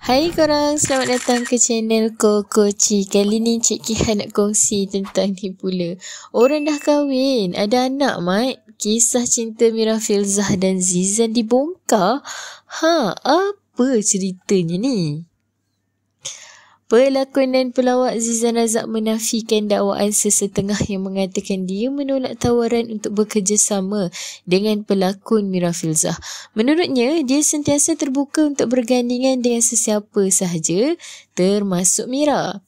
Hai korang, selamat datang ke channel Koko Chi. Kali ni Cik Kihan nak kongsi tentang ni pula. Orang dah kahwin, ada anak mat. Kisah cinta Mira Filzah dan Zizan dibongkar. Ha, apa ceritanya ni? dan pelawak Zizan Razak menafikan dakwaan sesetengah yang mengatakan dia menolak tawaran untuk bekerjasama dengan pelakon Mira Filzah. Menurutnya, dia sentiasa terbuka untuk bergandingan dengan sesiapa sahaja termasuk Mira.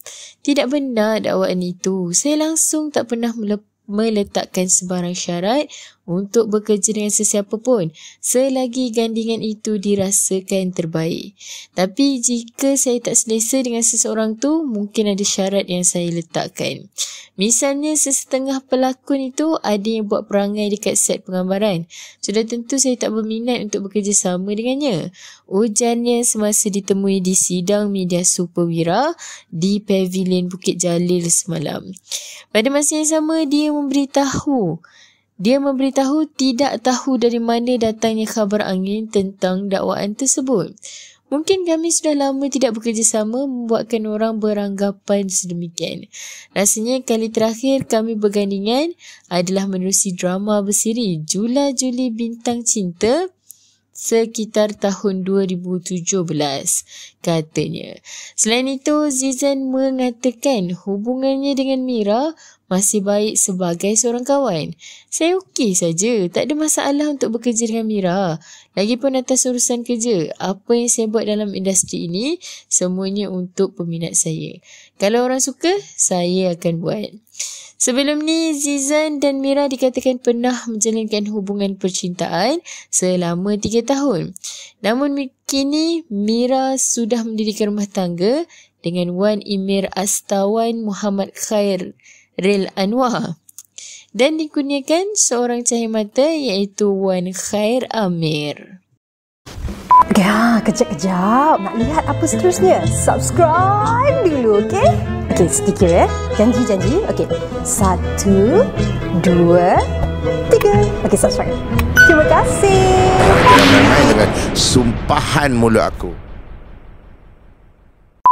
Tidak benar dakwaan itu. Saya langsung tak pernah melep- meletakkan sebarang syarat untuk bekerja dengan sesiapa pun selagi gandingan itu dirasakan terbaik. Tapi jika saya tak selesa dengan seseorang tu, mungkin ada syarat yang saya letakkan. Misalnya sesetengah pelakon itu ada yang buat perangai dekat set penggambaran. Sudah tentu saya tak berminat untuk bekerja sama dengannya. Ujannya semasa ditemui di sidang media Superwira di Pavilion Bukit Jalil semalam. Pada masa yang sama dia memberitahu dia memberitahu tidak tahu dari mana datangnya khabar angin tentang dakwaan tersebut. Mungkin kami sudah lama tidak bekerjasama membuatkan orang beranggapan sedemikian. Rasanya kali terakhir kami bergandingan adalah menerusi drama bersiri Jula Juli Bintang Cinta sekitar tahun 2017 katanya. Selain itu, Zizan mengatakan hubungannya dengan Mira masih baik sebagai seorang kawan. Saya okey saja, tak ada masalah untuk bekerja dengan Mira. Lagipun atas urusan kerja, apa yang saya buat dalam industri ini semuanya untuk peminat saya. Kalau orang suka, saya akan buat. Sebelum ni, Zizan dan Mira dikatakan pernah menjalankan hubungan percintaan selama 3 tahun. Namun kini, Mira sudah mendirikan rumah tangga dengan Wan Imir Astawan Muhammad Khair. Ril Anwar dan dikurniakan seorang cahaya mata iaitu Wan Khair Amir. Ya, kejap-kejap. Nak lihat apa seterusnya? Subscribe dulu, okey? Okey, sedikit ya. Eh? Janji-janji. Okey. Satu, dua, tiga. Okey, subscribe. Terima kasih. sumpahan mulut aku.